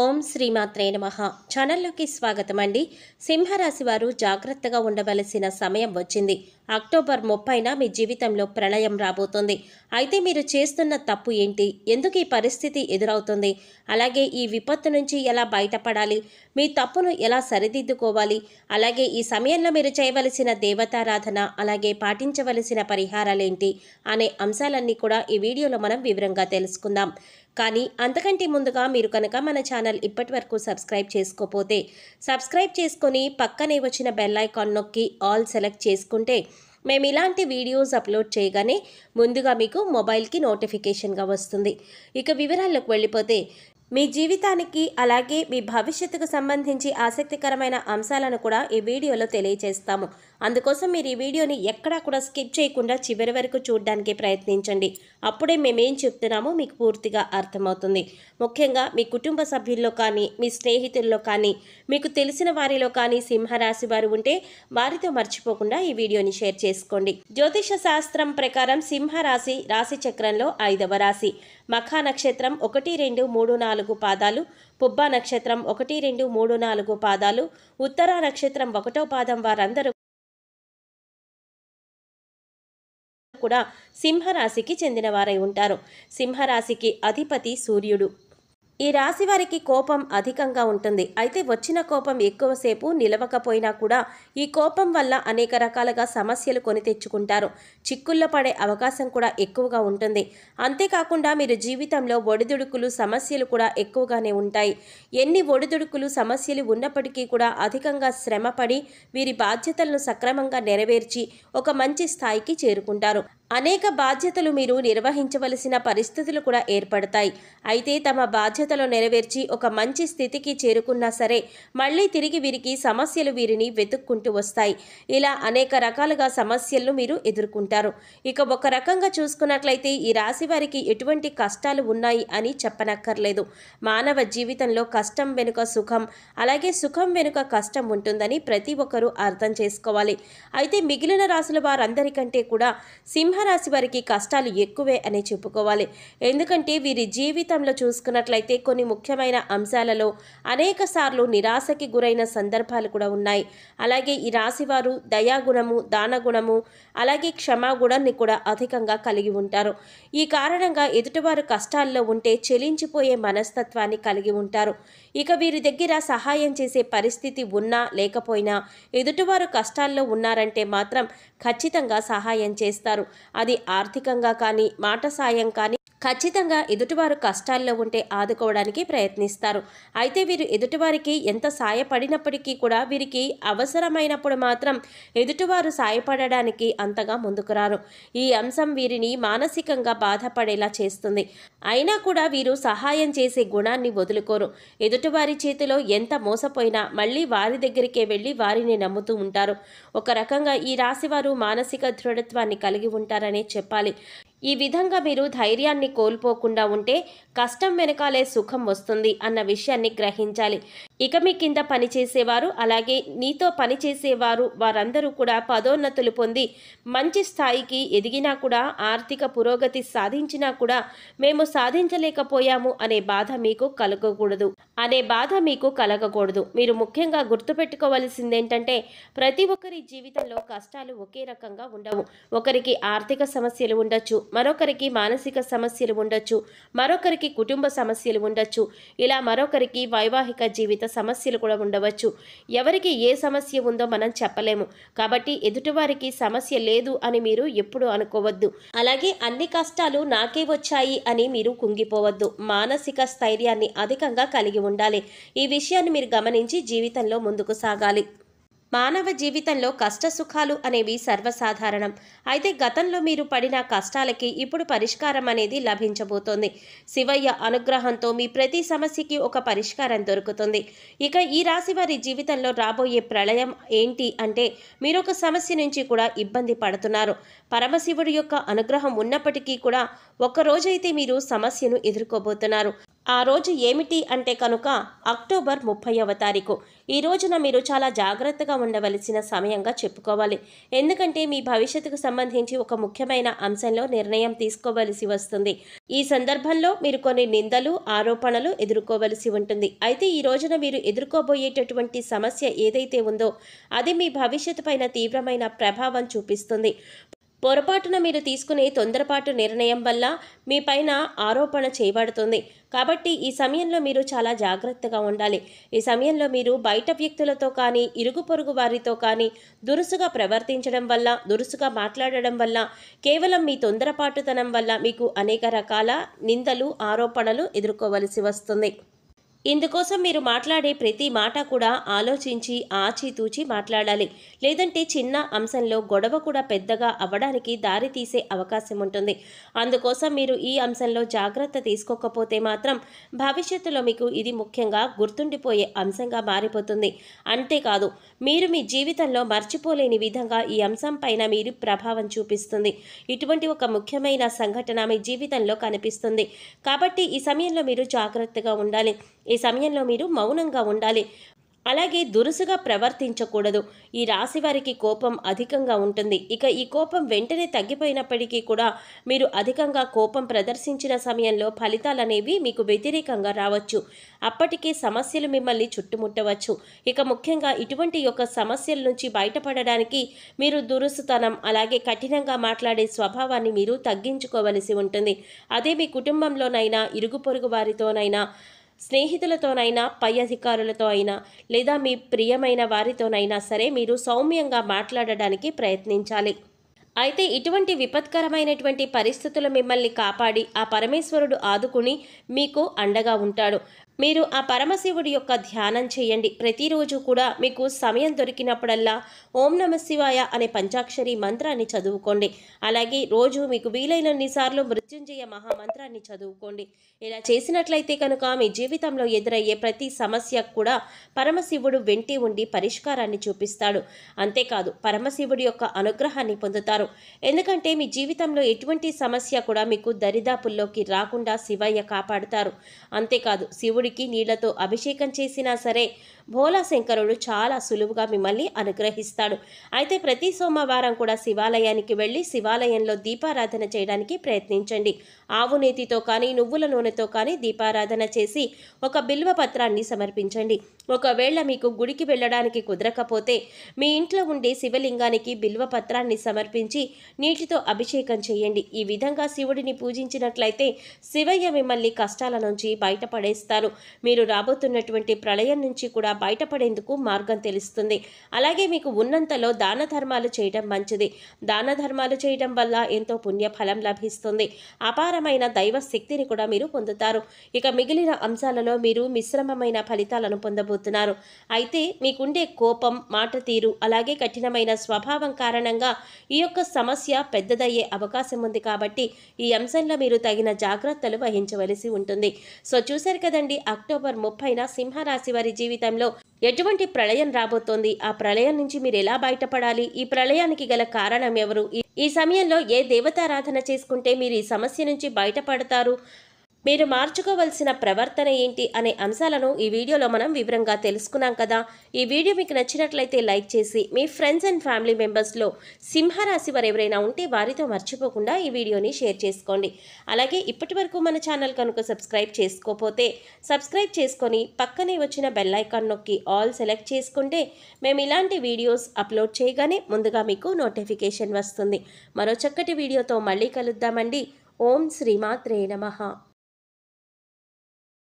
ఓం శ్రీమాత్రే నమ ఛానల్లోకి స్వాగతం అండి సింహరాశి వారు జాగ్రత్తగా ఉండవలసిన సమయం వచ్చింది అక్టోబర్ ముప్పైన మీ జీవితంలో ప్రళయం రాబోతుంది అయితే మీరు చేస్తున్న తప్పు ఏంటి ఎందుకు ఈ పరిస్థితి ఎదురవుతుంది అలాగే ఈ విపత్తు నుంచి ఎలా బయటపడాలి మీ తప్పును ఎలా సరిదిద్దుకోవాలి అలాగే ఈ సమయంలో మీరు చేయవలసిన దేవతారాధన అలాగే పాటించవలసిన పరిహారాలేంటి అనే అంశాలన్నీ కూడా ఈ వీడియోలో మనం వివరంగా తెలుసుకుందాం కానీ అంతకంటే ముందుగా మీరు కనుక మన ఛానల్ ఇప్పటి వరకు సబ్స్క్రైబ్ చేసుకోపోతే సబ్స్క్రైబ్ చేసుకొని పక్కనే వచ్చిన బెల్లైకాన్ నొక్కి ఆల్ సెలెక్ట్ చేసుకుంటే మేము ఇలాంటి వీడియోస్ అప్లోడ్ చేయగానే ముందుగా మీకు మొబైల్కి నోటిఫికేషన్గా వస్తుంది ఇక వివరాల్లోకి వెళ్ళిపోతే మీ జీవితానికి అలాగే మీ భవిష్యత్తుకు సంబంధించి ఆసక్తికరమైన అంశాలను కూడా ఈ వీడియోలో తెలియజేస్తాము అందుకోసం మీరు ఈ వీడియోని ఎక్కడా కూడా స్కిప్ చేయకుండా చివరి వరకు చూడడానికి ప్రయత్నించండి అప్పుడే మేమేం చెప్తున్నామో మీకు పూర్తిగా అర్థమవుతుంది ముఖ్యంగా మీ కుటుంబ సభ్యుల్లో కానీ మీ స్నేహితుల్లో కానీ మీకు తెలిసిన వారిలో కానీ సింహరాశి వారు ఉంటే వారితో మర్చిపోకుండా ఈ వీడియోని షేర్ చేసుకోండి జ్యోతిష శాస్త్రం ప్రకారం సింహరాశి రాశి చక్రంలో ఐదవ రాశి మఖా నక్షత్రం ఒకటి రెండు మూడు నాలుగు నాలుగు పాదాలు పుబ్బ నక్షత్రం ఒకటి రెండు మూడు నాలుగు పాదాలు ఉత్తర నక్షత్రం ఒకటో పాదం వారందరూ కూడా సింహరాశికి చెందినవారై ఉంటారు సింహరాశికి అధిపతి సూర్యుడు ఈ రాశి వారికి కోపం అధికంగా ఉంటుంది అయితే వచ్చిన కోపం ఎక్కువసేపు నిలవకపోయినా కూడా ఈ కోపం వల్ల అనేక రకాలుగా సమస్యలు కొని తెచ్చుకుంటారు చిక్కుల్లో పడే అవకాశం కూడా ఎక్కువగా ఉంటుంది అంతేకాకుండా మీరు జీవితంలో ఒడిదుడుకులు సమస్యలు కూడా ఎక్కువగానే ఉంటాయి ఎన్ని ఒడిదుడుకులు సమస్యలు ఉన్నప్పటికీ కూడా అధికంగా శ్రమపడి వీరి బాధ్యతలను సక్రమంగా నెరవేర్చి ఒక మంచి స్థాయికి చేరుకుంటారు అనేక బాధ్యతలు మీరు నిర్వహించవలసిన పరిస్థితులు కూడా ఏర్పడతాయి అయితే తమ బాధ్యతలు నెరవేర్చి ఒక మంచి స్థితికి చేరుకున్నా సరే మళ్ళీ తిరిగి వీరికి సమస్యలు వీరిని వెతుక్కుంటూ వస్తాయి ఇలా అనేక రకాలుగా సమస్యలను మీరు ఎదుర్కొంటారు ఇక ఒక రకంగా చూసుకున్నట్లయితే ఈ రాశి వారికి ఎటువంటి కష్టాలు ఉన్నాయి అని చెప్పనక్కర్లేదు మానవ జీవితంలో కష్టం వెనుక సుఖం అలాగే సుఖం వెనుక కష్టం ఉంటుందని ప్రతి ఒక్కరూ అర్థం చేసుకోవాలి అయితే మిగిలిన రాసుల వారందరికంటే కూడా సింహ రాశి వారికి కష్టాలు ఎక్కువే అనే చెప్పుకోవాలి ఎందుకంటే వీరి జీవితంలో చూసుకున్నట్లయితే కొన్ని ముఖ్యమైన అంశాలలో అనేక సార్లు నిరాశకి గురైన సందర్భాలు కూడా ఉన్నాయి అలాగే ఈ రాశివారు దయాగుణము దానగుణము అలాగే క్షమాగుణాన్ని కూడా అధికంగా కలిగి ఉంటారు ఈ కారణంగా ఎదుటివారు కష్టాల్లో ఉంటే చెలించిపోయే మనస్తత్వాన్ని కలిగి ఉంటారు ఇక వీరి దగ్గర సహాయం చేసే పరిస్థితి ఉన్నా లేకపోయినా ఎదుటివారు కష్టాల్లో ఉన్నారంటే మాత్రం ఖచ్చితంగా సహాయం చేస్తారు అది ఆర్థికంగా కానీ మాట సాయం కానీ ఖచ్చితంగా ఎదుటివారు కష్టాల్లో ఉంటే ఆదుకోవడానికి ప్రయత్నిస్తారు అయితే వీరు ఎదుటివారికి ఎంత సాయపడినప్పటికీ కూడా వీరికి అవసరమైనప్పుడు మాత్రం ఎదుటివారు సాయపడడానికి అంతగా ముందుకు రారు ఈ అంశం వీరిని మానసికంగా బాధపడేలా చేస్తుంది అయినా కూడా వీరు సహాయం చేసే గుణాన్ని వదులుకోరు ఎదుటివారి చేతిలో ఎంత మోసపోయినా మళ్ళీ వారి దగ్గరికే వెళ్ళి వారిని నమ్ముతూ ఉంటారు ఒక రకంగా ఈ రాశివారు మానసిక దృఢత్వాన్ని కలిగి ఉంటారనే చెప్పాలి ఈ విధంగా మీరు ధైర్యాన్ని కోల్పోకుండా ఉంటే కష్టం వెనకాలే సుఖం వస్తుంది అన్న విషయాన్ని గ్రహించాలి ఇక మీ కింద పనిచేసేవారు అలాగే నీతో పనిచేసేవారు వారందరూ కూడా పదోన్నతులు పొంది మంచి స్థాయికి ఎదిగినా కూడా ఆర్థిక పురోగతి సాధించినా కూడా మేము సాధించలేకపోయాము అనే బాధ మీకు కలగకూడదు అనే బాధ మీకు కలగకూడదు మీరు ముఖ్యంగా గుర్తుపెట్టుకోవలసింది ఏంటంటే ప్రతి ఒక్కరి జీవితంలో కష్టాలు ఒకే రకంగా ఉండవు ఒకరికి ఆర్థిక సమస్యలు ఉండొచ్చు మరొకరికి మానసిక సమస్యలు ఉండొచ్చు మరొకరికి కుటుంబ సమస్యలు ఉండొచ్చు ఇలా మరొకరికి వైవాహిక జీవిత సమస్యలు కూడా ఉండవచ్చు ఎవరికి ఏ సమస్య ఉందో మనం చెప్పలేము కాబట్టి ఎదుటివారికి సమస్య లేదు అని మీరు ఎప్పుడు అనుకోవద్దు అలాగే అన్ని కష్టాలు నాకే వచ్చాయి అని మీరు కుంగిపోవద్దు మానసిక స్థైర్యాన్ని అధికంగా కలిగి ఉండాలి ఈ విషయాన్ని మీరు గమనించి జీవితంలో ముందుకు సాగాలి మానవ జీవితంలో కష్ట సుఖాలు అనేవి సర్వసాధారణం అయితే గతంలో మీరు పడిన కష్టాలకి ఇప్పుడు పరిష్కారం అనేది లభించబోతోంది శివయ్య అనుగ్రహంతో మీ ప్రతి సమస్యకి ఒక పరిష్కారం దొరుకుతుంది ఇక ఈ రాశి వారి జీవితంలో రాబోయే ప్రళయం ఏంటి అంటే మీరు ఒక సమస్య నుంచి కూడా ఇబ్బంది పడుతున్నారు పరమశివుడి యొక్క అనుగ్రహం ఉన్నప్పటికీ కూడా ఒక్కరోజైతే మీరు సమస్యను ఎదుర్కోబోతున్నారు ఆ రోజు ఏమిటి అంటే కనుక అక్టోబర్ ముప్పైవ తారీఖు ఈ రోజున మీరు చాలా జాగ్రత్తగా ఉండవలసిన సమయంగా చెప్పుకోవాలి ఎందుకంటే మీ భవిష్యత్తుకు సంబంధించి ఒక ముఖ్యమైన అంశంలో నిర్ణయం తీసుకోవలసి వస్తుంది ఈ సందర్భంలో మీరు కొన్ని నిందలు ఆరోపణలు ఎదుర్కోవలసి ఉంటుంది అయితే ఈ రోజున మీరు ఎదుర్కోబోయేటటువంటి సమస్య ఏదైతే ఉందో అది మీ భవిష్యత్తు పైన తీవ్రమైన ప్రభావం చూపిస్తుంది పొరపాటున మీరు తీసుకునే తొందరపాటు నిర్ణయం వల్ల మీ పైన ఆరోపణ చేయబడుతుంది కాబట్టి ఈ సమయంలో మీరు చాలా జాగ్రత్తగా ఉండాలి ఈ సమయంలో మీరు బయట వ్యక్తులతో కానీ ఇరుగు పొరుగు వారితో కానీ దురుసుగా ప్రవర్తించడం వల్ల దురుసుగా మాట్లాడడం వల్ల కేవలం మీ తొందరపాటుతనం వల్ల మీకు అనేక రకాల నిందలు ఆరోపణలు ఎదుర్కోవలసి వస్తుంది ఇందుకోసం మీరు మాట్లాడే ప్రతి మాట కూడా ఆలోచించి ఆచితూచి మాట్లాడాలి లేదంటే చిన్న అంశంలో గొడవ కూడా పెద్దగా అవ్వడానికి దారి తీసే అవకాశం ఉంటుంది అందుకోసం మీరు ఈ అంశంలో జాగ్రత్త తీసుకోకపోతే మాత్రం భవిష్యత్తులో మీకు ఇది ముఖ్యంగా గుర్తుండిపోయే అంశంగా మారిపోతుంది అంతేకాదు మీరు మీ జీవితంలో మర్చిపోలేని విధంగా ఈ అంశం పైన మీరు ప్రభావం చూపిస్తుంది ఇటువంటి ఒక ముఖ్యమైన సంఘటన మీ జీవితంలో కనిపిస్తుంది కాబట్టి ఈ సమయంలో మీరు జాగ్రత్తగా ఉండాలి ఈ సమయంలో మీరు మౌనంగా ఉండాలి అలాగే దురుసుగా ప్రవర్తించకూడదు ఈ రాశి వారికి కోపం అధికంగా ఉంటుంది ఇక ఈ కోపం వెంటనే తగ్గిపోయినప్పటికీ కూడా మీరు అధికంగా కోపం ప్రదర్శించిన సమయంలో ఫలితాలు అనేవి మీకు వ్యతిరేకంగా రావచ్చు అప్పటికే సమస్యలు మిమ్మల్ని చుట్టుముట్టవచ్చు ఇక ముఖ్యంగా ఇటువంటి యొక్క సమస్యల నుంచి బయటపడడానికి మీరు దురుసుతనం అలాగే కఠినంగా మాట్లాడే స్వభావాన్ని మీరు తగ్గించుకోవలసి ఉంటుంది అదే మీ కుటుంబంలోనైనా ఇరుగు పొరుగు వారితోనైనా స్నేహితులతోనైనా పై అధికారులతో అయినా లేదా మీ ప్రియమైన వారితోనైనా సరే మీరు సౌమ్యంగా మాట్లాడడానికి ప్రయత్నించాలి అయితే ఇటువంటి విపత్కరమైనటువంటి పరిస్థితులు మిమ్మల్ని కాపాడి ఆ పరమేశ్వరుడు ఆదుకుని మీకు అండగా ఉంటాడు మీరు ఆ పరమశివుడి యొక్క ధ్యానం చేయండి ప్రతిరోజు కూడా మీకు సమయం దొరికినప్పుడల్లా ఓం నమ శివాయ అనే పంచాక్షరి మంత్రాన్ని చదువుకోండి అలాగే రోజు మీకు వీలైనన్నిసార్లు మృత్యుంజయ మహామంత్రాన్ని చదువుకోండి ఇలా చేసినట్లయితే కనుక మీ జీవితంలో ఎదురయ్యే ప్రతి సమస్యకు కూడా పరమశివుడు వెంటి ఉండి పరిష్కారాన్ని చూపిస్తాడు అంతేకాదు పరమశివుడి యొక్క అనుగ్రహాన్ని పొందుతారు ఎందుకంటే మీ జీవితంలో ఎటువంటి సమస్య కూడా మీకు దరిదాపుల్లోకి రాకుండా శివయ్య కాపాడుతారు అంతేకాదు శివుడి దేవుడికి నీళ్లతో అభిషేకం చేసినా సరే భోలా శంకరుడు చాలా సులువుగా మిమ్మల్ని అనుగ్రహిస్తాడు అయితే ప్రతి సోమవారం కూడా శివాలయానికి వెళ్ళి శివాలయంలో దీపారాధన చేయడానికి ప్రయత్నించండి ఆవు నేతితో కానీ నువ్వుల నూనెతో కానీ దీపారాధన చేసి ఒక బిల్వ పత్రాన్ని సమర్పించండి ఒకవేళ మీకు గుడికి వెళ్ళడానికి కుదరకపోతే మీ ఇంట్లో ఉండే శివలింగానికి బిల్వ పత్రాన్ని సమర్పించి నీటితో అభిషేకం చేయండి ఈ విధంగా శివుడిని పూజించినట్లయితే శివయ్య మిమ్మల్ని కష్టాల నుంచి బయటపడేస్తారు మీరు రాబోతున్నటువంటి ప్రళయం నుంచి కూడా బయటపడేందుకు మార్గం తెలుస్తుంది అలాగే మీకు ఉన్నంతలో దాన ధర్మాలు చేయడం మంచిది దాన ధర్మాలు చేయడం వల్ల ఎంతో పుణ్యఫలం లభిస్తుంది అపారమైన దైవ శక్తిని కూడా మీరు పొందుతారు ఇక మిగిలిన అంశాలలో మీరు మిశ్రమమైన ఫలితాలను పొందబోతున్నారు అయితే మీకుండే కోపం మాట తీరు అలాగే కఠినమైన స్వభావం కారణంగా ఈ యొక్క సమస్య పెద్దదయ్యే అవకాశం ఉంది కాబట్టి ఈ అంశంలో మీరు తగిన జాగ్రత్తలు వహించవలసి ఉంటుంది సో చూశారు కదండి అక్టోబర్ ముప్పైన సింహరాశి వారి జీవితంలో రాష్ట్రంలో ఎటువంటి ప్రళయం రాబోతోంది ఆ ప్రళయం నుంచి మీరు ఎలా బయటపడాలి ఈ ప్రళయానికి గల కారణం ఎవరు ఈ సమయంలో ఏ దేవతారాధన చేసుకుంటే మీరు ఈ సమస్య నుంచి బయటపడతారు మీరు మార్చుకోవలసిన ప్రవర్తన ఏంటి అనే అంశాలను ఈ వీడియోలో మనం వివరంగా తెలుసుకున్నాం కదా ఈ వీడియో మీకు నచ్చినట్లయితే లైక్ చేసి మీ ఫ్రెండ్స్ అండ్ ఫ్యామిలీ మెంబర్స్లో సింహరాశి వారు ఎవరైనా ఉంటే వారితో మర్చిపోకుండా ఈ వీడియోని షేర్ చేసుకోండి అలాగే ఇప్పటి వరకు మన ఛానల్ కనుక సబ్స్క్రైబ్ చేసుకోపోతే సబ్స్క్రైబ్ చేసుకొని పక్కనే వచ్చిన బెల్లైకాన్ నొక్కి ఆల్ సెలెక్ట్ చేసుకుంటే మేము ఇలాంటి వీడియోస్ అప్లోడ్ చేయగానే ముందుగా మీకు నోటిఫికేషన్ వస్తుంది మరో చక్కటి వీడియోతో మళ్ళీ కలుద్దామండి ఓం శ్రీమాత్రే నమ